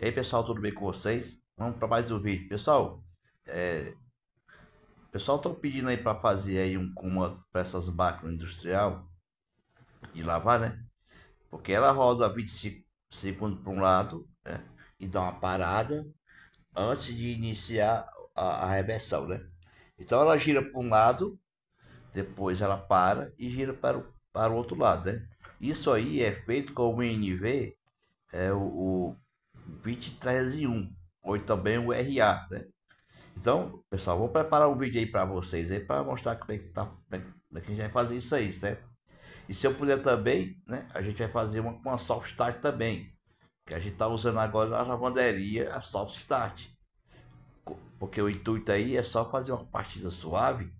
E aí pessoal, tudo bem com vocês? Vamos para mais um vídeo. Pessoal, é... pessoal estão pedindo aí para fazer aí um coma para essas máquinas industrial de lavar, né? Porque ela roda 25 segundos para um lado né? e dá uma parada antes de iniciar a, a reversão, né? Então ela gira para um lado, depois ela para e gira para o, para o outro lado, né? Isso aí é feito com o NV, é o, o 2301, ou também o RA, né? Então, pessoal, vou preparar um vídeo aí para vocês aí para mostrar como é que tá, é como é que a gente vai fazer isso aí, certo? E se eu puder também, né, a gente vai fazer uma com a soft start também, que a gente tá usando agora na lavanderia, a soft start. Porque o intuito aí é só fazer uma partida suave.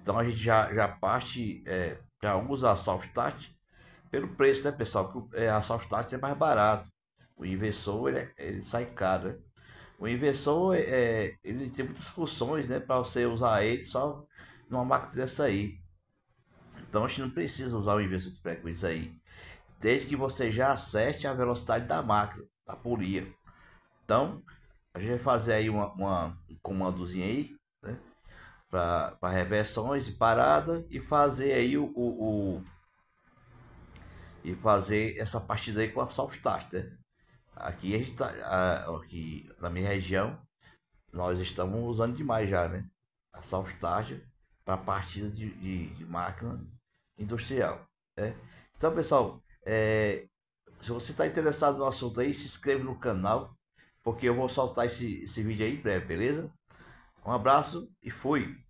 Então a gente já já parte é, já usa a soft start pelo preço, né, pessoal? Que é, a soft start é mais barato. O inversor ele, é, ele sai caro. Né? O inversor é, é, ele tem muitas funções, né? Para você usar ele só numa máquina dessa aí. Então a gente não precisa usar o inversor de frequência aí. Desde que você já acerte a velocidade da máquina, da polia. Então, a gente vai fazer aí uma, uma um comandozinho aí, né? Para reversões e parada e fazer aí o, o, o, e fazer essa partida aí com a soft start, né? Aqui a gente tá, aqui na minha região, nós estamos usando demais já, né? A salvestagem para partida de, de, de, máquina industrial. Né? Então, pessoal, é, se você está interessado no assunto aí, se inscreve no canal, porque eu vou soltar esse, esse vídeo aí em breve, beleza? Um abraço e fui!